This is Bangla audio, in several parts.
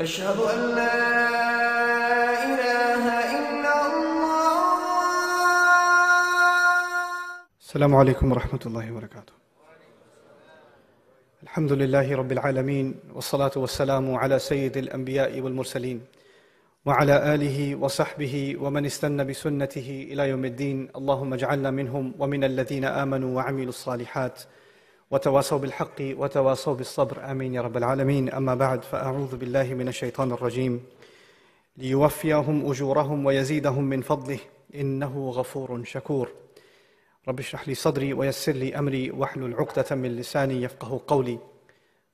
أشهد أن لا إله إلا الله السلام عليكم ورحمة الله وبركاته الحمد لله رب العالمين والصلاة والسلام على سيد الأنبياء والمرسلين وعلى آله وصحبه ومن استنى بسنته إلى يوم الدين اللهم اجعلنا منهم ومن الذين آمنوا وعملوا الصالحات وتواصوا بالحق وتواصوا بالصبر امين يا رب العالمين اما بعد فاعوذ بالله من الشيطان الرجيم ليوفيهم اجورهم ويزيدهم من فضله انه غفور شكور رب اشرح لي صدري ويسر لي امري واحلل عقده من لساني يفقه قولي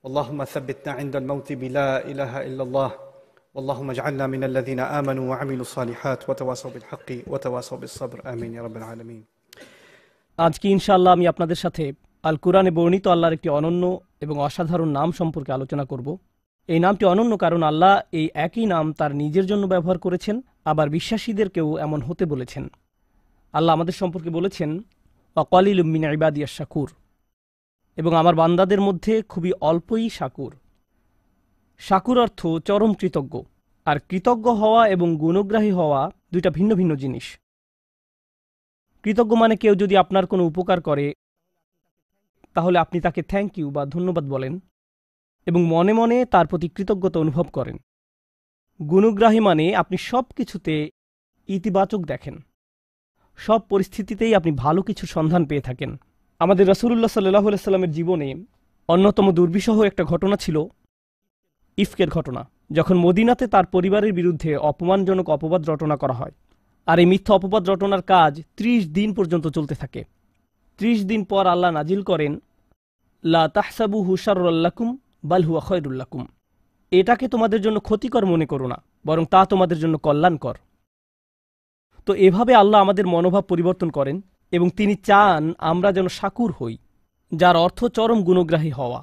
اللهم ثبتنا عند الموت بلا اله الا الله اللهم اجعلنا من الذين امنوا وعملوا الصالحات وتواصوا بالحق وتواصوا بالصبر امين يا رب العالمين আজকে ইনশাআল্লাহ আমি আপনাদের সাথে আল কুরআনে বর্ণিত আল্লাহর একটি অনন্য এবং অসাধারণ নাম সম্পর্কে আলোচনা করব এই নামটি অনন্য কারণ আল্লাহ এই একই নাম তার নিজের জন্য ব্যবহার করেছেন আবার বিশ্বাসীদেরকেও এমন হতে বলেছেন আল্লাহ আমাদের সম্পর্কে বলেছেন অকালিল মিনা ইবাদিয়া শাকুর এবং আমার বান্দাদের মধ্যে খুবই অল্পই শাকুর শাকুর অর্থ চরম কৃতজ্ঞ আর কৃতজ্ঞ হওয়া এবং গুণগ্রাহী হওয়া দুইটা ভিন্ন ভিন্ন জিনিস কৃতজ্ঞ মানে কেউ যদি আপনার কোনো উপকার করে তাহলে আপনি তাকে থ্যাংক ইউ বা ধন্যবাদ বলেন এবং মনে মনে তার প্রতি কৃতজ্ঞতা অনুভব করেন গুণগ্রাহী মানে আপনি সব কিছুতে ইতিবাচক দেখেন সব পরিস্থিতিতেই আপনি ভালো কিছু সন্ধান পেয়ে থাকেন আমাদের রসুল্লাহ সাল্লাহ সাল্লামের জীবনে অন্যতম দুর্বিষহ একটা ঘটনা ছিল ইফকের ঘটনা যখন মদিনাতে তার পরিবারের বিরুদ্ধে অপমানজনক অপবাদ রটনা করা হয় আর এই মিথ্যা অপবাদ রটনার কাজ ত্রিশ দিন পর্যন্ত চলতে থাকে ত্রিশ দিন পর আল্লাহ নাজিল করেন লা তাহসাবু হুসারুল্লাকুম বালহুয়া খয়রুল্লাকুম এটাকে তোমাদের জন্য ক্ষতিকর মনে করো না বরং তা তোমাদের জন্য কল্যাণকর তো এভাবে আল্লাহ আমাদের মনোভাব পরিবর্তন করেন এবং তিনি চান আমরা যেন সাকুর হই যার অর্থ চরম গুণগ্রাহী হওয়া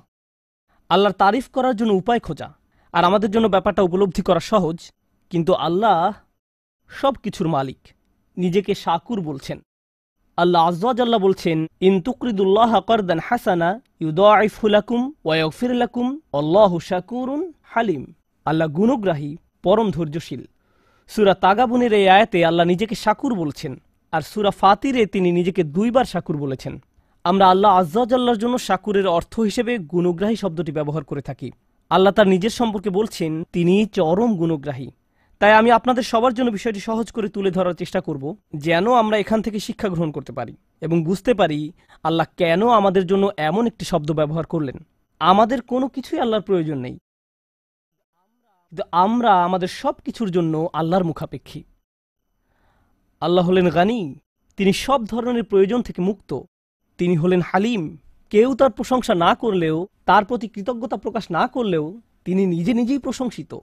আল্লাহর তারিফ করার জন্য উপায় খোঁজা আর আমাদের জন্য ব্যাপারটা উপলব্ধি করা সহজ কিন্তু আল্লাহ সব কিছুর মালিক নিজেকে সাকুর বলছেন আল্লাহ আজাল্লাহ বলছেন ইনতুকরিদুল্লাহ করদান হাসানা ইউদাইফুলাকুম ওয়াইফিরলাকুম আল্লাহ শাকুরুন হালিম আল্লাহ গুণগ্রাহী পরম ধৈর্যশীল সুরা তাগাবুনের এই আয়াতে আল্লাহ নিজেকে শাকুর বলছেন আর সুরা ফাতিরে তিনি নিজেকে দুইবার শাকুর বলেছেন আমরা আল্লাহ আজ্লার জন্য শাকুরের অর্থ হিসেবে গুণগ্রাহী শব্দটি ব্যবহার করে থাকি আল্লাহ তার নিজের সম্পর্কে বলছেন তিনি চরম গুণগ্রাহী তাই আমি আপনাদের সবার জন্য বিষয়টি সহজ করে তুলে ধরার চেষ্টা করব যেন আমরা এখান থেকে শিক্ষা গ্রহণ করতে পারি এবং বুঝতে পারি আল্লাহ কেন আমাদের জন্য এমন একটি শব্দ ব্যবহার করলেন আমাদের কোনো কিছুই আল্লাহর প্রয়োজন নেই কিন্তু আমরা আমাদের সব কিছুর জন্য আল্লাহর মুখাপেক্ষী আল্লাহ হলেন গানি তিনি সব ধরনের প্রয়োজন থেকে মুক্ত তিনি হলেন হালিম কেউ তার প্রশংসা না করলেও তার প্রতি কৃতজ্ঞতা প্রকাশ না করলেও তিনি নিজে নিজেই প্রশংসিত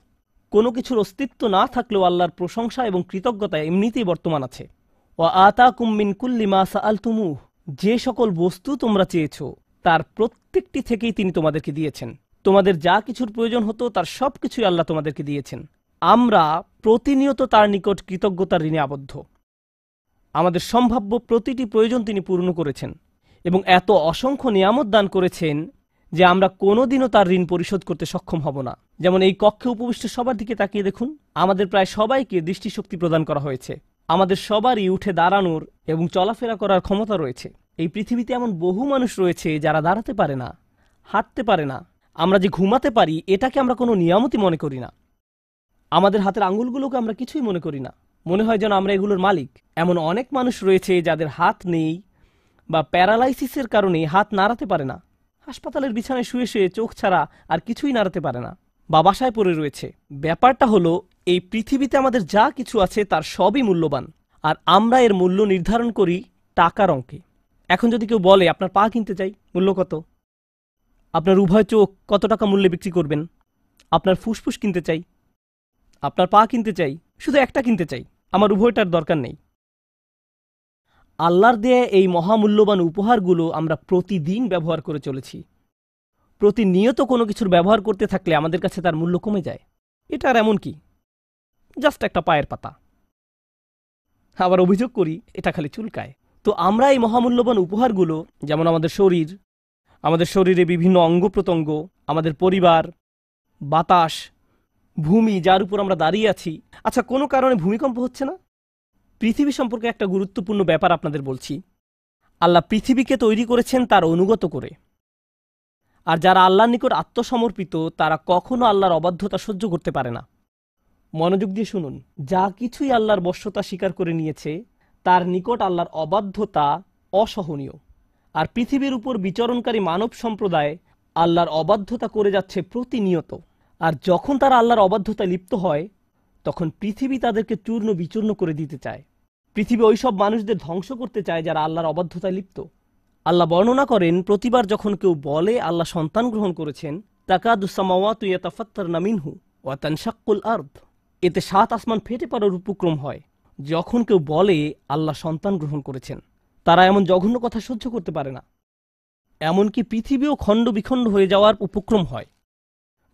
কোনো কিছুর অস্তিত্ব না থাকলেও আল্লাহর প্রশংসা এবং কৃতজ্ঞতা এমনিতেই বর্তমান আছে ও আতা কুম্মিন কুল্লি মাসা সাল যে সকল বস্তু তোমরা চেয়েছ তার প্রত্যেকটি থেকেই তিনি তোমাদেরকে দিয়েছেন তোমাদের যা কিছুর প্রয়োজন হতো তার সব কিছুই আল্লাহ তোমাদেরকে দিয়েছেন আমরা প্রতিনিয়ত তার নিকট কৃতজ্ঞতার ঋণে আবদ্ধ আমাদের সম্ভাব্য প্রতিটি প্রয়োজন তিনি পূর্ণ করেছেন এবং এত অসংখ্য নিয়ামত দান করেছেন যে আমরা কোনোদিনও তার ঋণ পরিশোধ করতে সক্ষম হব না যেমন এই কক্ষে উপবিষ্ট সবার দিকে তাকিয়ে দেখুন আমাদের প্রায় সবাইকে দৃষ্টিশক্তি প্রদান করা হয়েছে আমাদের সবারই উঠে দাঁড়ানোর এবং চলাফেরা করার ক্ষমতা রয়েছে এই পৃথিবীতে এমন বহু মানুষ রয়েছে যারা দাঁড়াতে পারে না হাঁটতে পারে না আমরা যে ঘুমাতে পারি এটাকে আমরা কোনো নিয়ামতই মনে করি না আমাদের হাতের আঙুলগুলোকে আমরা কিছুই মনে করি না মনে হয় যেন আমরা এগুলোর মালিক এমন অনেক মানুষ রয়েছে যাদের হাত নেই বা প্যারালাইসিসের কারণে হাত নাড়াতে পারে না হাসপাতালের বিছানায় শুয়ে শুয়ে চোখ ছাড়া আর কিছুই নাড়াতে পারে না বা বাসায় পড়ে রয়েছে ব্যাপারটা হলো এই পৃথিবীতে আমাদের যা কিছু আছে তার সবই মূল্যবান আর আমরা এর মূল্য নির্ধারণ করি টাকার অঙ্কে এখন যদি কেউ বলে আপনার পা কিনতে চাই মূল্য কত আপনার উভয় চোখ কত টাকা মূল্যে বিক্রি করবেন আপনার ফুসফুস কিনতে চাই আপনার পা কিনতে চাই শুধু একটা কিনতে চাই আমার উভয়টার দরকার নেই আল্লাহর দেয়া এই মহামূল্যবান উপহারগুলো আমরা প্রতিদিন ব্যবহার করে চলেছি প্রতিনিয়ত কোনো কিছুর ব্যবহার করতে থাকলে আমাদের কাছে তার মূল্য কমে যায় এটা আর এমন কি জাস্ট একটা পায়ের পাতা আবার অভিযোগ করি এটা খালি চুলকায় তো আমরা এই মহামূল্যবান উপহারগুলো যেমন আমাদের শরীর আমাদের শরীরে বিভিন্ন অঙ্গ প্রত্যঙ্গ আমাদের পরিবার বাতাস ভূমি যার উপর আমরা দাঁড়িয়ে আছি আচ্ছা কোনো কারণে ভূমিকম্প হচ্ছে না পৃথিবী সম্পর্কে একটা গুরুত্বপূর্ণ ব্যাপার আপনাদের বলছি আল্লাহ পৃথিবীকে তৈরি করেছেন তার অনুগত করে আর যারা আল্লাহর নিকট আত্মসমর্পিত তারা কখনো আল্লাহর অবাধ্যতা সহ্য করতে পারে না মনোযোগ দিয়ে শুনুন যা কিছুই আল্লাহর বশ্যতা স্বীকার করে নিয়েছে তার নিকট আল্লাহর অবাধ্যতা অসহনীয় আর পৃথিবীর উপর বিচরণকারী মানব সম্প্রদায় আল্লাহর অবাধ্যতা করে যাচ্ছে প্রতিনিয়ত আর যখন তারা আল্লাহর অবাধ্যতায় লিপ্ত হয় তখন পৃথিবী তাদেরকে চূর্ণ বিচূর্ণ করে দিতে চায় পৃথিবী ওইসব মানুষদের ধ্বংস করতে চায় যারা আল্লাহর অবাধ্যতায় লিপ্ত আল্লাহ বর্ণনা করেন প্রতিবার যখন কেউ বলে আল্লাহ সন্তান গ্রহণ করেছেন নামিনহু আর্দ এতে সাত আসমান ফেটে পড়ার উপক্রম হয় যখন কেউ বলে আল্লাহ সন্তান গ্রহণ করেছেন তারা এমন জঘন্য কথা সহ্য করতে পারে না এমনকি পৃথিবীও খণ্ড বিখণ্ড হয়ে যাওয়ার উপক্রম হয়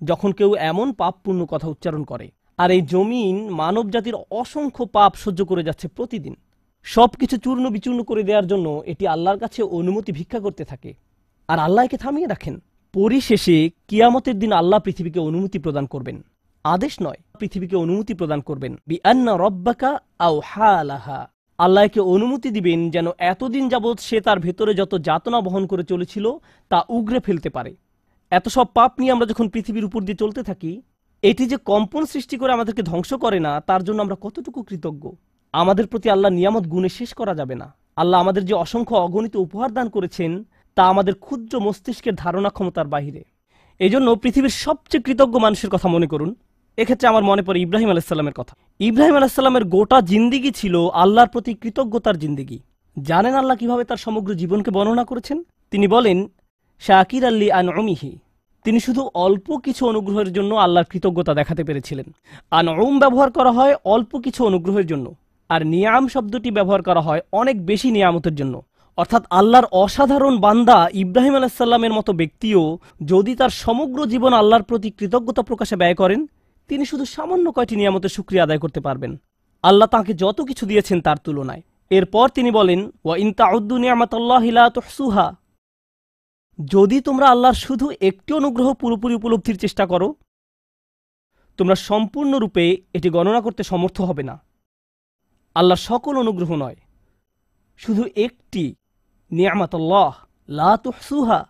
যখন কেউ এমন পাপপূর্ণ কথা উচ্চারণ করে আর এই জমিন মানব জাতির অসংখ্য পাপ সহ্য করে যাচ্ছে প্রতিদিন সব কিছু চূর্ণ বিচূর্ণ করে দেওয়ার জন্য এটি আল্লাহর কাছে অনুমতি ভিক্ষা করতে থাকে আর আল্লাহ একে থামিয়ে রাখেন পরিশেষে কিয়ামতের দিন আল্লাহ পৃথিবীকে অনুমতি প্রদান করবেন আদেশ নয় পৃথিবীকে অনুমতি প্রদান করবেন বি আন্না রব্বাকা আও হা আলাহা আল্লাহকে অনুমতি দিবেন যেন এতদিন যাবৎ সে তার ভেতরে যত যাতনা বহন করে চলেছিল তা উগরে ফেলতে পারে এত সব পাপ নিয়ে আমরা যখন পৃথিবীর উপর দিয়ে চলতে থাকি এটি যে কম্পন সৃষ্টি করে আমাদেরকে ধ্বংস করে না তার জন্য আমরা কতটুকু কৃতজ্ঞ আমাদের প্রতি আল্লাহ নিয়ামত গুণে শেষ করা যাবে না আল্লাহ আমাদের যে অসংখ্য অগণিত উপহার দান করেছেন তা আমাদের ক্ষুদ্র মস্তিষ্কের ধারণা ক্ষমতার বাহিরে এজন্য পৃথিবীর সবচেয়ে কৃতজ্ঞ মানুষের কথা মনে করুন এক্ষেত্রে আমার মনে পড়ে ইব্রাহিম আলাইসাল্লামের কথা ইব্রাহিম আলাইসাল্লামের গোটা জিন্দিগি ছিল আল্লাহর প্রতি কৃতজ্ঞতার জিন্দিগি জানেন আল্লাহ কিভাবে তার সমগ্র জীবনকে বর্ণনা করেছেন তিনি বলেন শাকির আল্লি আন অমিহি তিনি শুধু অল্প কিছু অনুগ্রহের জন্য আল্লাহর কৃতজ্ঞতা দেখাতে পেরেছিলেন আন অম ব্যবহার করা হয় অল্প কিছু অনুগ্রহের জন্য আর নিয়াম শব্দটি ব্যবহার করা হয় অনেক বেশি নিয়ামতের জন্য অর্থাৎ আল্লাহর অসাধারণ বান্দা ইব্রাহিম আলাইসাল্লামের মতো ব্যক্তিও যদি তার সমগ্র জীবন আল্লাহর প্রতি কৃতজ্ঞতা প্রকাশে ব্যয় করেন তিনি শুধু সামান্য কয়টি নিয়ামতের সুক্রিয়া আদায় করতে পারবেন আল্লাহ তাকে যত কিছু দিয়েছেন তার তুলনায় এরপর তিনি বলেন ওয়া ইনতা উদ্দু নিয়ামতাল্লাহিলা সুহা যদি তোমরা আল্লাহর শুধু একটি অনুগ্রহ পুরোপুরি উপলব্ধির চেষ্টা করো তোমরা সম্পূর্ণরূপে এটি গণনা করতে সমর্থ হবে না আল্লাহ সকল অনুগ্রহ নয় শুধু একটি নিয়ামাতল্লাহ লাহসুহা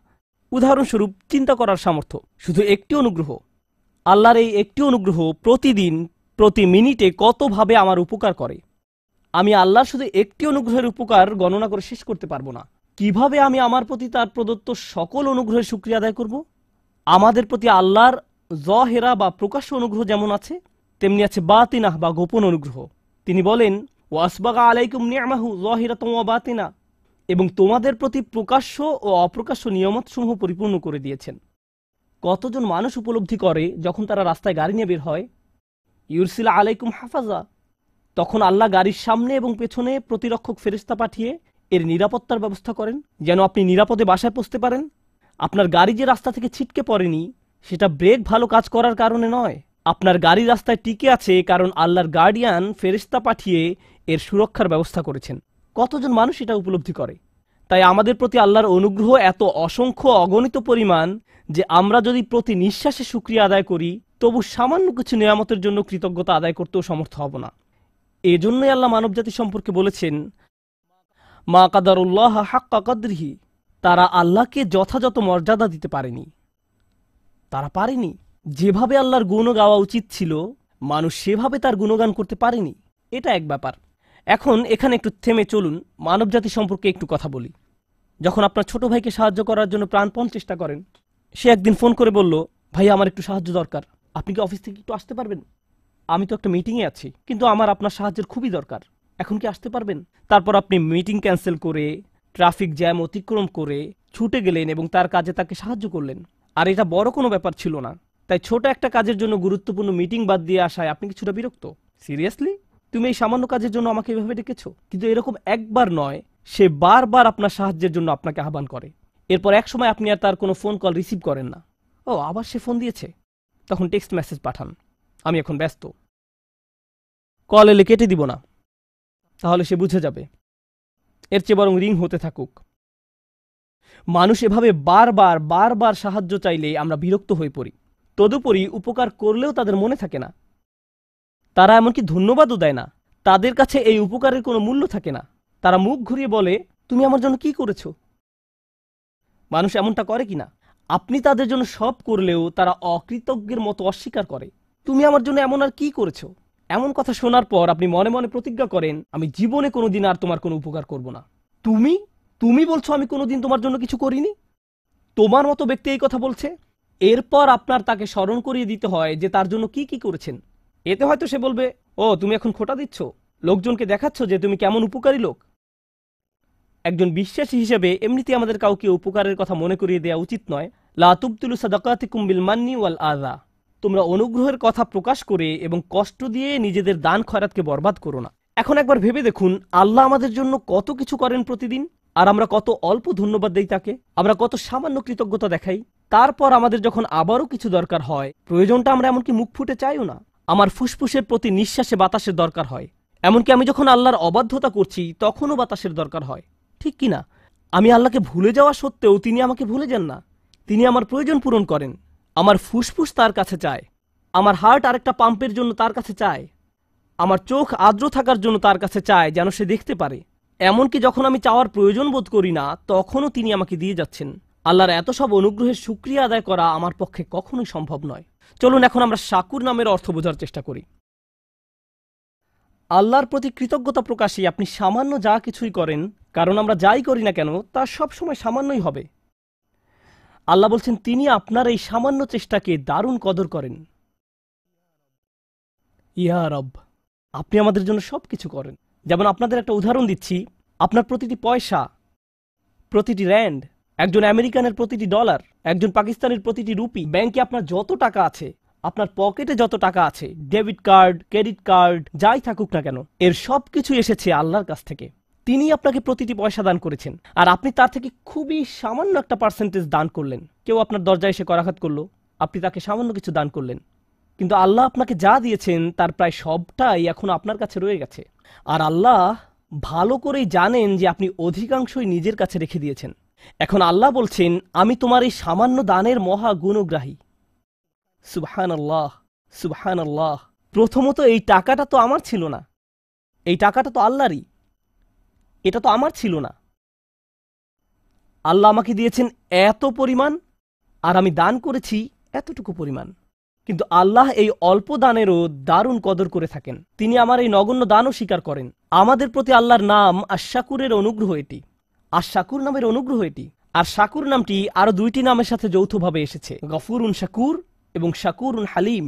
উদাহরণস্বরূপ চিন্তা করার সামর্থ্য শুধু একটি অনুগ্রহ আল্লাহর এই একটি অনুগ্রহ প্রতিদিন প্রতি মিনিটে কতভাবে আমার উপকার করে আমি আল্লাহর শুধু একটি অনুগ্রহের উপকার গণনা করে শেষ করতে পারবো না কিভাবে আমি আমার প্রতি তার প্রদত্ত সকল অনুগ্রহের সুক্রিয়া আদায় করব আমাদের প্রতি আল্লাহর জহেরা বা প্রকাশ্য অনুগ্রহ যেমন আছে তেমনি আছে বাতিনাহ বা গোপন অনুগ্রহ তিনি বলেন ওয়াসবাগা আলাইকুম নিয়ামাহু জহিরাতমাতিনা এবং তোমাদের প্রতি প্রকাশ্য ও অপ্রকাশ্য সমূহ পরিপূর্ণ করে দিয়েছেন কতজন মানুষ উপলব্ধি করে যখন তারা রাস্তায় গাড়ি নিয়ে বের হয় ইউরসিলা আলাইকুম হাফাজা তখন আল্লাহ গাড়ির সামনে এবং পেছনে প্রতিরক্ষক ফেরিস্তা পাঠিয়ে এর নিরাপত্তার ব্যবস্থা করেন যেন আপনি নিরাপদে বাসায় পৌঁছতে পারেন আপনার গাড়ি যে রাস্তা থেকে ছিটকে পড়েনি সেটা ব্রেক ভালো কাজ করার কারণে নয় আপনার গাড়ি রাস্তায় টিকে আছে কারণ আল্লাহর গার্ডিয়ান ফেরিস্তা পাঠিয়ে এর সুরক্ষার ব্যবস্থা করেছেন কতজন মানুষ এটা উপলব্ধি করে তাই আমাদের প্রতি আল্লাহর অনুগ্রহ এত অসংখ্য অগণিত পরিমাণ যে আমরা যদি প্রতি নিঃশ্বাসে সুক্রিয়া আদায় করি তবু সামান্য কিছু নিয়ামতের জন্য কৃতজ্ঞতা আদায় করতেও সমর্থ হব না এজন্যই আল্লাহ মানবজাতি সম্পর্কে বলেছেন মা কাদারুল্লাহ হাক্কা কদ্রিহি তারা আল্লাহকে যথাযথ মর্যাদা দিতে পারেনি তারা পারেনি যেভাবে আল্লাহর গুণ গাওয়া উচিত ছিল মানুষ সেভাবে তার গুণগান করতে পারেনি এটা এক ব্যাপার এখন এখানে একটু থেমে চলুন মানবজাতি সম্পর্কে একটু কথা বলি যখন আপনার ছোট ভাইকে সাহায্য করার জন্য প্রাণপণ চেষ্টা করেন সে একদিন ফোন করে বলল ভাই আমার একটু সাহায্য দরকার আপনি কি অফিস থেকে একটু আসতে পারবেন আমি তো একটা মিটিংয়ে আছি কিন্তু আমার আপনার সাহায্যের খুবই দরকার এখন কি আসতে পারবেন তারপর আপনি মিটিং ক্যান্সেল করে ট্রাফিক জ্যাম অতিক্রম করে ছুটে গেলেন এবং তার কাজে তাকে সাহায্য করলেন আর এটা বড় কোনো ব্যাপার ছিল না তাই ছোট একটা কাজের জন্য গুরুত্বপূর্ণ মিটিং বাদ দিয়ে আসায় আপনি কিছুটা বিরক্ত সিরিয়াসলি তুমি এই সামান্য কাজের জন্য আমাকে এভাবে ডেকেছো কিন্তু এরকম একবার নয় সে বারবার আপনার সাহায্যের জন্য আপনাকে আহ্বান করে এরপর এক সময় আপনি আর তার কোনো ফোন কল রিসিভ করেন না ও আবার সে ফোন দিয়েছে তখন টেক্সট মেসেজ পাঠান আমি এখন ব্যস্ত কল এলে কেটে দিব না তাহলে সে বুঝে যাবে এর চেয়ে বরং রিং হতে থাকুক মানুষ এভাবে বারবার বারবার সাহায্য চাইলে আমরা বিরক্ত হয়ে পড়ি তদুপরি উপকার করলেও তাদের মনে থাকে না তারা এমনকি ধন্যবাদও দেয় না তাদের কাছে এই উপকারের কোনো মূল্য থাকে না তারা মুখ ঘুরিয়ে বলে তুমি আমার জন্য কি করেছো মানুষ এমনটা করে কি না আপনি তাদের জন্য সব করলেও তারা অকৃতজ্ঞের মতো অস্বীকার করে তুমি আমার জন্য এমন আর কি করেছো এমন কথা শোনার পর আপনি মনে মনে প্রতিজ্ঞা করেন আমি জীবনে কোনোদিন আর তোমার কোনো উপকার করব না তুমি তুমি বলছো আমি কোনোদিন তোমার জন্য কিছু করিনি তোমার মতো ব্যক্তি এই কথা বলছে এরপর আপনার তাকে স্মরণ করিয়ে দিতে হয় যে তার জন্য কি কি করেছেন এতে হয়তো সে বলবে ও তুমি এখন খোটা দিচ্ছ লোকজনকে দেখাচ্ছ যে তুমি কেমন উপকারী লোক একজন বিশ্বাসী হিসেবে এমনিতে আমাদের কাউকে উপকারের কথা মনে করিয়ে দেওয়া উচিত নয় লাতুবতুলু সাদাকাতি কুম্বিল মান্নি ওয়াল আদা তোমরা অনুগ্রহের কথা প্রকাশ করে এবং কষ্ট দিয়ে নিজেদের দান খয়রাতকে বরবাদ করো না এখন একবার ভেবে দেখুন আল্লাহ আমাদের জন্য কত কিছু করেন প্রতিদিন আর আমরা কত অল্প ধন্যবাদ দেই তাকে আমরা কত সামান্য কৃতজ্ঞতা দেখাই তারপর আমাদের যখন আবারও কিছু দরকার হয় প্রয়োজনটা আমরা এমনকি মুখ ফুটে চাইও না আমার ফুসফুসের প্রতি নিঃশ্বাসে বাতাসের দরকার হয় এমনকি আমি যখন আল্লাহর অবাধ্যতা করছি তখনও বাতাসের দরকার হয় ঠিক কি না আমি আল্লাহকে ভুলে যাওয়া সত্ত্বেও তিনি আমাকে ভুলে যান না তিনি আমার প্রয়োজন পূরণ করেন আমার ফুসফুস তার কাছে চায় আমার হার্ট আরেকটা পাম্পের জন্য তার কাছে চায় আমার চোখ আর্দ্র থাকার জন্য তার কাছে চায় যেন সে দেখতে পারে এমনকি যখন আমি চাওয়ার প্রয়োজন বোধ করি না তখনও তিনি আমাকে দিয়ে যাচ্ছেন আল্লাহর এত সব অনুগ্রহের সুক্রিয়া আদায় করা আমার পক্ষে কখনোই সম্ভব নয় চলুন এখন আমরা শাকুর নামের অর্থ বোঝার চেষ্টা করি আল্লাহর প্রতি কৃতজ্ঞতা প্রকাশে আপনি সামান্য যা কিছুই করেন কারণ আমরা যাই করি না কেন তা সবসময় সামান্যই হবে আল্লাহ বলছেন তিনি আপনার এই সামান্য চেষ্টাকে দারুণ কদর করেন ইয়া রব আপনি আমাদের জন্য সব কিছু করেন যেমন আপনাদের একটা উদাহরণ দিচ্ছি আপনার প্রতিটি পয়সা প্রতিটি র্যান্ড একজন আমেরিকানের প্রতিটি ডলার একজন পাকিস্তানের প্রতিটি রুপি ব্যাংকে আপনার যত টাকা আছে আপনার পকেটে যত টাকা আছে ডেবিট কার্ড ক্রেডিট কার্ড যাই থাকুক না কেন এর সব কিছু এসেছে আল্লাহর কাছ থেকে তিনি আপনাকে প্রতিটি পয়সা দান করেছেন আর আপনি তার থেকে খুবই সামান্য একটা পার্সেন্টেজ দান করলেন কেউ আপনার দরজায় এসে করাঘাত করল আপনি তাকে সামান্য কিছু দান করলেন কিন্তু আল্লাহ আপনাকে যা দিয়েছেন তার প্রায় সবটাই এখন আপনার কাছে রয়ে গেছে আর আল্লাহ ভালো করেই জানেন যে আপনি অধিকাংশই নিজের কাছে রেখে দিয়েছেন এখন আল্লাহ বলছেন আমি তোমার এই সামান্য দানের মহা গুণগ্রাহী সুবহান আল্লাহ সুবহান আল্লাহ প্রথমত এই টাকাটা তো আমার ছিল না এই টাকাটা তো আল্লাহরই এটা তো আমার ছিল না আল্লাহ আমাকে দিয়েছেন এত পরিমাণ আর আমি দান করেছি এতটুকু পরিমাণ কিন্তু আল্লাহ এই অল্প দানেরও দারুণ কদর করে থাকেন তিনি আমার এই নগণ্য দানও স্বীকার করেন আমাদের প্রতি আল্লাহর নাম আশাকুরের অনুগ্রহ এটি আর শাকুর নামের অনুগ্রহ এটি আর শাকুর নামটি আরও দুইটি নামের সাথে যৌথভাবে এসেছে উন শাকুর এবং শাকুরুন হালিম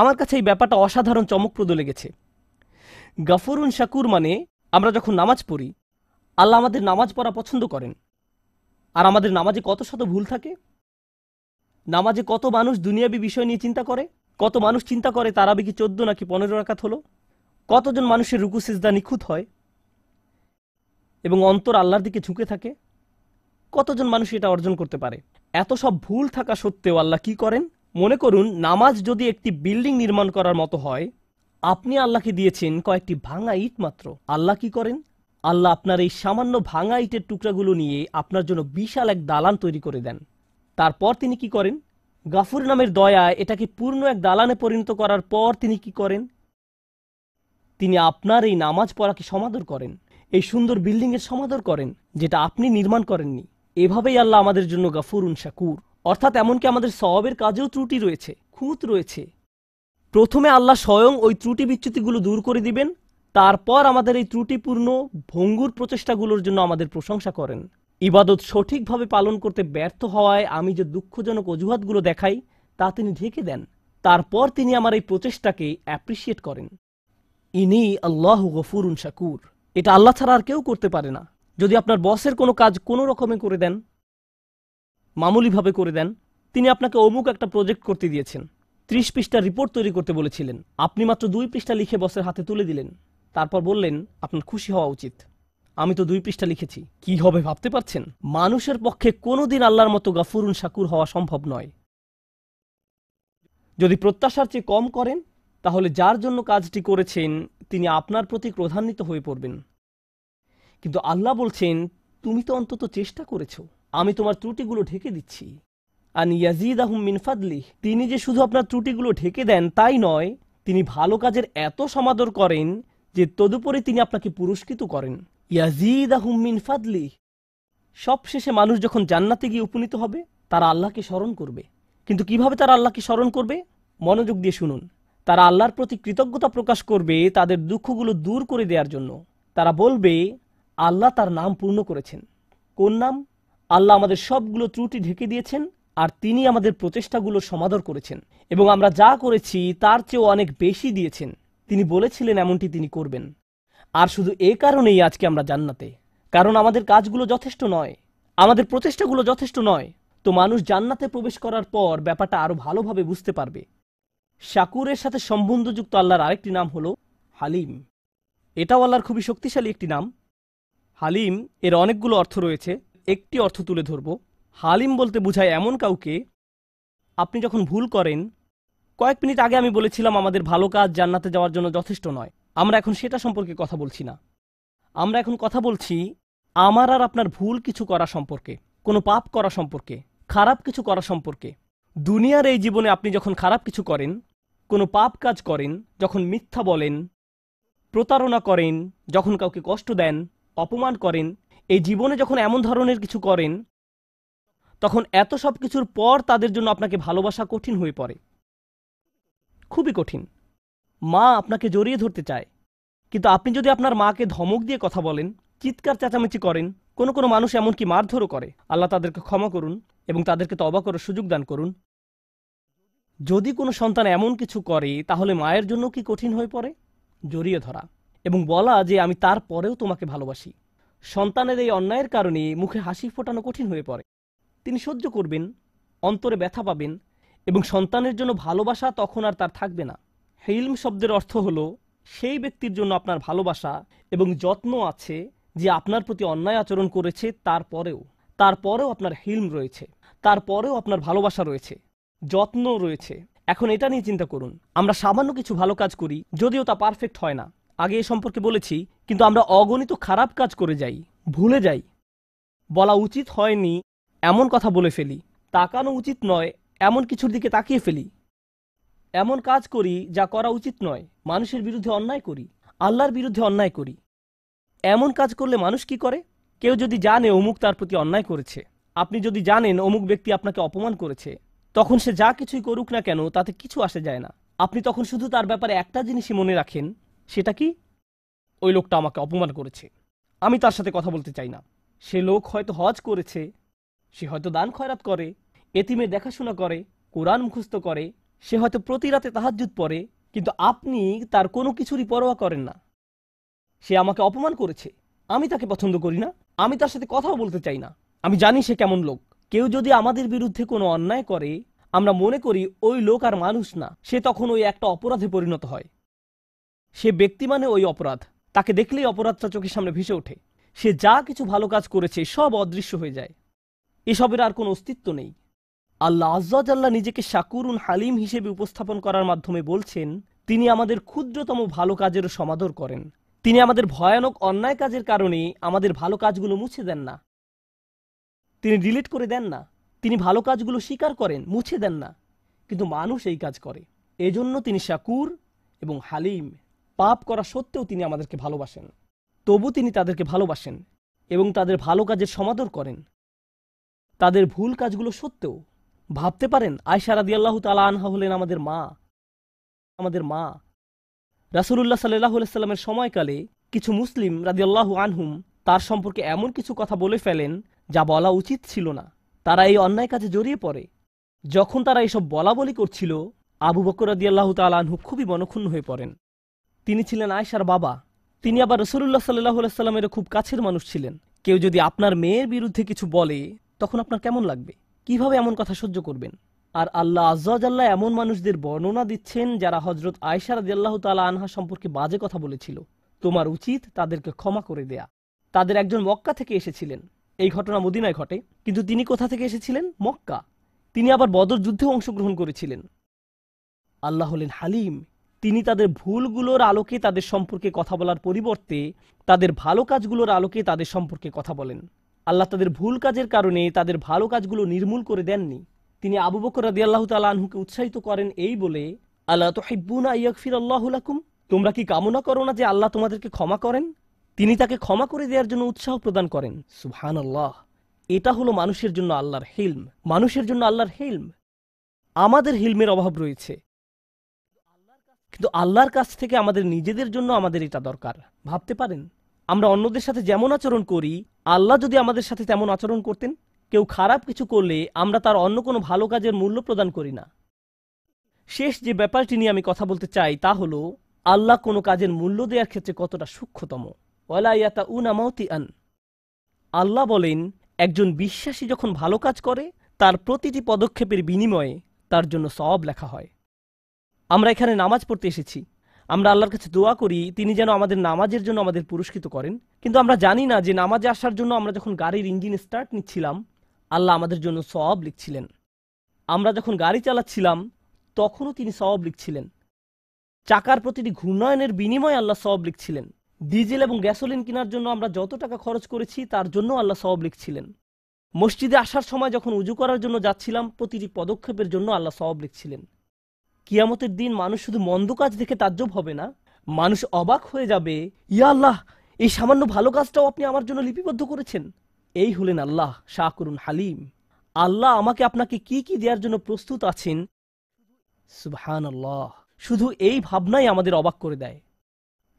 আমার কাছে এই ব্যাপারটা অসাধারণ চমকপ্রদ লেগেছে উন শাকুর মানে আমরা যখন নামাজ পড়ি আল্লাহ আমাদের নামাজ পড়া পছন্দ করেন আর আমাদের নামাজে কত শত ভুল থাকে নামাজে কত মানুষ দুনিয়াবি বিষয় নিয়ে চিন্তা করে কত মানুষ চিন্তা করে তারাবি কি চোদ্দ নাকি পনেরো রাখাত হলো কতজন মানুষের রুকু সিজদা নিখুঁত হয় এবং অন্তর আল্লাহর দিকে ঝুঁকে থাকে কতজন মানুষ এটা অর্জন করতে পারে এত সব ভুল থাকা সত্ত্বেও আল্লাহ কি করেন মনে করুন নামাজ যদি একটি বিল্ডিং নির্মাণ করার মতো হয় আপনি আল্লাহকে দিয়েছেন কয়েকটি ভাঙা ইট মাত্র আল্লাহ কি করেন আল্লাহ আপনার এই সামান্য ভাঙা ইটের টুকরাগুলো নিয়ে আপনার জন্য বিশাল এক দালান তৈরি করে দেন তারপর তিনি কি করেন গাফুর নামের দয়া এটাকে পূর্ণ এক দালানে পরিণত করার পর তিনি কি করেন তিনি আপনার এই নামাজ পড়াকে সমাদর করেন এই সুন্দর বিল্ডিংয়ের সমাদর করেন যেটা আপনি নির্মাণ করেননি এভাবেই আল্লাহ আমাদের জন্য গাফুরুন শাকুর অর্থাৎ এমনকি আমাদের সবের কাজেও ত্রুটি রয়েছে খুঁত রয়েছে প্রথমে আল্লাহ স্বয়ং ওই ত্রুটি বিচ্যুতিগুলো দূর করে দিবেন তারপর আমাদের এই ত্রুটিপূর্ণ ভঙ্গুর প্রচেষ্টাগুলোর জন্য আমাদের প্রশংসা করেন ইবাদত সঠিকভাবে পালন করতে ব্যর্থ হওয়ায় আমি যে দুঃখজনক অজুহাতগুলো দেখাই তা তিনি ঢেকে দেন তারপর তিনি আমার এই প্রচেষ্টাকে অ্যাপ্রিসিয়েট করেন ইনি আল্লাহ গফুরুন শাকুর এটা আল্লাহ ছাড়া আর কেউ করতে পারে না যদি আপনার বসের কোনো কাজ কোনো রকমে করে দেন মামুলিভাবে করে দেন তিনি আপনাকে অমুক একটা প্রজেক্ট করতে দিয়েছেন ত্রিশ পৃষ্ঠা রিপোর্ট তৈরি করতে বলেছিলেন আপনি মাত্র দুই পৃষ্ঠা লিখে বসের হাতে তুলে দিলেন তারপর বললেন আপনার খুশি হওয়া উচিত আমি তো দুই পৃষ্ঠা লিখেছি কি হবে ভাবতে পারছেন মানুষের পক্ষে কোনোদিন আল্লাহর মতো গাফুরুন সাকুর হওয়া সম্ভব নয় যদি প্রত্যাশার চেয়ে কম করেন তাহলে যার জন্য কাজটি করেছেন তিনি আপনার প্রতি ক্রধান্বিত হয়ে পড়বেন কিন্তু আল্লাহ বলছেন তুমি তো অন্তত চেষ্টা করেছ আমি তোমার ত্রুটিগুলো ঢেকে দিচ্ছি আন ইয়াজিদ আহম মিনফাদলি তিনি যে শুধু আপনার ত্রুটিগুলো ঢেকে দেন তাই নয় তিনি ভালো কাজের এত সমাদর করেন যে তদুপরি তিনি আপনাকে পুরস্কৃত করেন ইয়াজিদ আহম মিনফাদলি সবশেষে মানুষ যখন জান্নাতে গিয়ে উপনীত হবে তারা আল্লাহকে স্মরণ করবে কিন্তু কিভাবে তারা আল্লাহকে স্মরণ করবে মনোযোগ দিয়ে শুনুন তারা আল্লাহর প্রতি কৃতজ্ঞতা প্রকাশ করবে তাদের দুঃখগুলো দূর করে দেওয়ার জন্য তারা বলবে আল্লাহ তার নাম পূর্ণ করেছেন কোন নাম আল্লাহ আমাদের সবগুলো ত্রুটি ঢেকে দিয়েছেন আর তিনি আমাদের প্রচেষ্টাগুলো সমাদর করেছেন এবং আমরা যা করেছি তার চেয়েও অনেক বেশি দিয়েছেন তিনি বলেছিলেন এমনটি তিনি করবেন আর শুধু এ কারণেই আজকে আমরা জান্নাতে কারণ আমাদের কাজগুলো যথেষ্ট নয় আমাদের প্রচেষ্টাগুলো যথেষ্ট নয় তো মানুষ জান্নাতে প্রবেশ করার পর ব্যাপারটা আরও ভালোভাবে বুঝতে পারবে শাকুরের সাথে সম্বন্ধযুক্ত আল্লাহর আরেকটি নাম হল হালিম এটাও আল্লাহর খুবই শক্তিশালী একটি নাম হালিম এর অনেকগুলো অর্থ রয়েছে একটি অর্থ তুলে ধরব হালিম বলতে বোঝায় এমন কাউকে আপনি যখন ভুল করেন কয়েক মিনিট আগে আমি বলেছিলাম আমাদের ভালো কাজ জান্নাতে যাওয়ার জন্য যথেষ্ট নয় আমরা এখন সেটা সম্পর্কে কথা বলছি না আমরা এখন কথা বলছি আমার আর আপনার ভুল কিছু করা সম্পর্কে কোনো পাপ করা সম্পর্কে খারাপ কিছু করা সম্পর্কে দুনিয়ার এই জীবনে আপনি যখন খারাপ কিছু করেন কোনো পাপ কাজ করেন যখন মিথ্যা বলেন প্রতারণা করেন যখন কাউকে কষ্ট দেন অপমান করেন এই জীবনে যখন এমন ধরনের কিছু করেন তখন এত সব কিছুর পর তাদের জন্য আপনাকে ভালোবাসা কঠিন হয়ে পড়ে খুবই কঠিন মা আপনাকে জড়িয়ে ধরতে চায় কিন্তু আপনি যদি আপনার মাকে ধমক দিয়ে কথা বলেন চিৎকার চেঁচামেচি করেন কোনো কোনো মানুষ এমনকি মারধরও করে আল্লাহ তাদেরকে ক্ষমা করুন এবং তাদেরকে তবা করার সুযোগ দান করুন যদি কোনো সন্তান এমন কিছু করে তাহলে মায়ের জন্য কি কঠিন হয়ে পড়ে জড়িয়ে ধরা এবং বলা যে আমি তারপরেও তোমাকে ভালোবাসি সন্তানের এই অন্যায়ের কারণে মুখে হাসি ফোটানো কঠিন হয়ে পড়ে তিনি সহ্য করবেন অন্তরে ব্যথা পাবেন এবং সন্তানের জন্য ভালোবাসা তখন আর তার থাকবে না হেইলম শব্দের অর্থ হল সেই ব্যক্তির জন্য আপনার ভালোবাসা এবং যত্ন আছে যে আপনার প্রতি অন্যায় আচরণ করেছে তারপরেও তারপরেও আপনার হিল্ম রয়েছে তারপরেও আপনার ভালোবাসা রয়েছে যত্ন রয়েছে এখন এটা নিয়ে চিন্তা করুন আমরা সামান্য কিছু ভালো কাজ করি যদিও তা পারফেক্ট হয় না আগে এ সম্পর্কে বলেছি কিন্তু আমরা অগণিত খারাপ কাজ করে যাই ভুলে যাই বলা উচিত হয়নি এমন কথা বলে ফেলি তাকানো উচিত নয় এমন কিছুর দিকে তাকিয়ে ফেলি এমন কাজ করি যা করা উচিত নয় মানুষের বিরুদ্ধে অন্যায় করি আল্লাহর বিরুদ্ধে অন্যায় করি এমন কাজ করলে মানুষ কি করে কেউ যদি জানে অমুক তার প্রতি অন্যায় করেছে আপনি যদি জানেন অমুক ব্যক্তি আপনাকে অপমান করেছে তখন সে যা কিছুই করুক না কেন তাতে কিছু আসে যায় না আপনি তখন শুধু তার ব্যাপারে একটা জিনিসই মনে রাখেন সেটা কি ওই লোকটা আমাকে অপমান করেছে আমি তার সাথে কথা বলতে চাই না সে লোক হয়তো হজ করেছে সে হয়তো দান খয়রাত করে এতিমে দেখাশোনা করে কোরআন মুখস্থ করে সে হয়তো প্রতি রাতে তাহাজুত পরে কিন্তু আপনি তার কোনো কিছুরই পরোয়া করেন না সে আমাকে অপমান করেছে আমি তাকে পছন্দ করি না আমি তার সাথে কথাও বলতে চাই না আমি জানি সে কেমন লোক কেউ যদি আমাদের বিরুদ্ধে কোনো অন্যায় করে আমরা মনে করি ওই লোক আর মানুষ না সে তখন ওই একটা অপরাধে পরিণত হয় সে ব্যক্তি মানে ওই অপরাধ তাকে দেখলেই অপরাধটা চোখের সামনে ভেসে ওঠে সে যা কিছু ভালো কাজ করেছে সব অদৃশ্য হয়ে যায় এসবের আর কোনো অস্তিত্ব নেই আল্লাহ আজ্লাহ নিজেকে শাকুরুন হালিম হিসেবে উপস্থাপন করার মাধ্যমে বলছেন তিনি আমাদের ক্ষুদ্রতম ভালো কাজেরও সমাদর করেন তিনি আমাদের ভয়ানক অন্যায় কাজের কারণে আমাদের ভালো কাজগুলো মুছে দেন না তিনি ডিলিট করে দেন না তিনি ভালো কাজগুলো স্বীকার করেন মুছে দেন না কিন্তু মানুষ এই কাজ করে এজন্য তিনি শাকুর এবং হালিম পাপ করা সত্ত্বেও তিনি আমাদেরকে ভালোবাসেন তবু তিনি তাদেরকে ভালোবাসেন এবং তাদের ভালো কাজের সমাদর করেন তাদের ভুল কাজগুলো সত্ত্বেও ভাবতে পারেন আয়সা রাদি আল্লাহ তালা আনহা হলেন আমাদের মা আমাদের মা রাসুলুল্লাহ সাল্লাহ সাল্লামের সময়কালে কিছু মুসলিম রাদি আল্লাহ আনহুম তার সম্পর্কে এমন কিছু কথা বলে ফেলেন যা বলা উচিত ছিল না তারা এই অন্যায় কাজে জড়িয়ে পড়ে যখন তারা এসব বলা বলি করছিল আবু বকর আদিয়াল্লাহ তালাহু খুবই মনক্ষুণ্ণ হয়ে পড়েন তিনি ছিলেন আয়সার বাবা তিনি আবার রসুল্লাহ সাল্লাহ সাল্লামের খুব কাছের মানুষ ছিলেন কেউ যদি আপনার মেয়ের বিরুদ্ধে কিছু বলে তখন আপনার কেমন লাগবে কিভাবে এমন কথা সহ্য করবেন আর আল্লাহ আজ্লাহ এমন মানুষদের বর্ণনা দিচ্ছেন যারা হজরত আয়সার আদিয়াল্লাহ তালা আনহা সম্পর্কে বাজে কথা বলেছিল তোমার উচিত তাদেরকে ক্ষমা করে দেয়া তাদের একজন মক্কা থেকে এসেছিলেন এই ঘটনা মদিনায় ঘটে কিন্তু তিনি কোথা থেকে এসেছিলেন মক্কা তিনি আবার বদর যুদ্ধেও অংশগ্রহণ করেছিলেন আল্লাহ হলেন হালিম তিনি তাদের ভুলগুলোর আলোকে তাদের সম্পর্কে কথা বলার পরিবর্তে তাদের ভালো কাজগুলোর আলোকে তাদের সম্পর্কে কথা বলেন আল্লাহ তাদের ভুল কাজের কারণে তাদের ভালো কাজগুলো নির্মূল করে দেননি তিনি আবু বকর রাদি আল্লাহ তালাহুকে উৎসাহিত করেন এই বলে আল্লাহ তো হিব্বুনা ইয়কফির আল্লাহুলাকুম তোমরা কি কামনা করো না যে আল্লাহ তোমাদেরকে ক্ষমা করেন তিনি তাকে ক্ষমা করে দেওয়ার জন্য উৎসাহ প্রদান করেন সুহান আল্লাহ এটা হলো মানুষের জন্য আল্লাহর হিলম মানুষের জন্য আল্লাহর হিলম আমাদের হিলমের অভাব রয়েছে কিন্তু আল্লাহর কাছ থেকে আমাদের নিজেদের জন্য আমাদের এটা দরকার ভাবতে পারেন আমরা অন্যদের সাথে যেমন আচরণ করি আল্লাহ যদি আমাদের সাথে তেমন আচরণ করতেন কেউ খারাপ কিছু করলে আমরা তার অন্য কোনো ভালো কাজের মূল্য প্রদান করি না শেষ যে ব্যাপারটি নিয়ে আমি কথা বলতে চাই তা হলো আল্লাহ কোনো কাজের মূল্য দেওয়ার ক্ষেত্রে কতটা সূক্ষ্মতম ওয়ালা ইয়াতা আন আল্লাহ বলেন একজন বিশ্বাসী যখন ভালো কাজ করে তার প্রতিটি পদক্ষেপের বিনিময়ে তার জন্য সব লেখা হয় আমরা এখানে নামাজ পড়তে এসেছি আমরা আল্লাহর কাছে দোয়া করি তিনি যেন আমাদের নামাজের জন্য আমাদের পুরস্কৃত করেন কিন্তু আমরা জানি না যে নামাজে আসার জন্য আমরা যখন গাড়ির ইঞ্জিন স্টার্ট নিচ্ছিলাম আল্লাহ আমাদের জন্য সব লিখছিলেন আমরা যখন গাড়ি চালাচ্ছিলাম তখনও তিনি সব লিখছিলেন চাকার প্রতিটি ঘূর্ণয়নের বিনিময়ে আল্লাহ সব লিখছিলেন ডিজেল এবং গ্যাসোলিন কেনার জন্য আমরা যত টাকা খরচ করেছি তার জন্য আল্লাহ সব লিখছিলেন মসজিদে আসার সময় যখন উজু করার জন্য যাচ্ছিলাম প্রতিটি পদক্ষেপের জন্য আল্লাহ সব লিখছিলেন কিয়ামতের দিন মানুষ শুধু মন্দ কাজ দেখে তাজ্জব হবে না মানুষ অবাক হয়ে যাবে ইয়া আল্লাহ এই সামান্য ভালো কাজটাও আপনি আমার জন্য লিপিবদ্ধ করেছেন এই হলেন আল্লাহ শাহ করুন হালিম আল্লাহ আমাকে আপনাকে কি কি দেওয়ার জন্য প্রস্তুত আছেন সুবহান আল্লাহ শুধু এই ভাবনাই আমাদের অবাক করে দেয়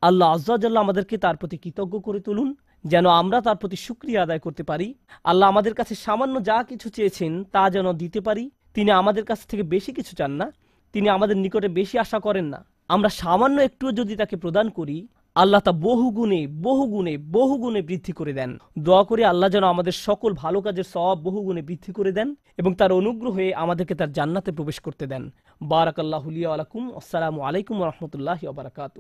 আল্লাহ আজ্জাজাল্লাহ আমাদেরকে তার প্রতি কৃতজ্ঞ করে তুলুন যেন আমরা তার প্রতি সুক্রিয়া আদায় করতে পারি আল্লাহ আমাদের কাছে সামান্য যা কিছু চেয়েছেন তা যেন দিতে পারি তিনি আমাদের কাছ থেকে বেশি কিছু চান না তিনি আমাদের নিকটে বেশি আশা করেন না আমরা সামান্য একটুও যদি তাকে প্রদান করি আল্লাহ তা বহু গুণে বহু গুণে বহু গুণে বৃদ্ধি করে দেন দোয়া করে আল্লাহ যেন আমাদের সকল ভালো কাজের সব বহু গুণে বৃদ্ধি করে দেন এবং তার অনুগ্রহে আমাদেরকে তার জান্নাতে প্রবেশ করতে দেন বারাক আল্লাহ আলাইকুম আসসালামু আলাইকুম রহমতুল্লাহ বারাকাত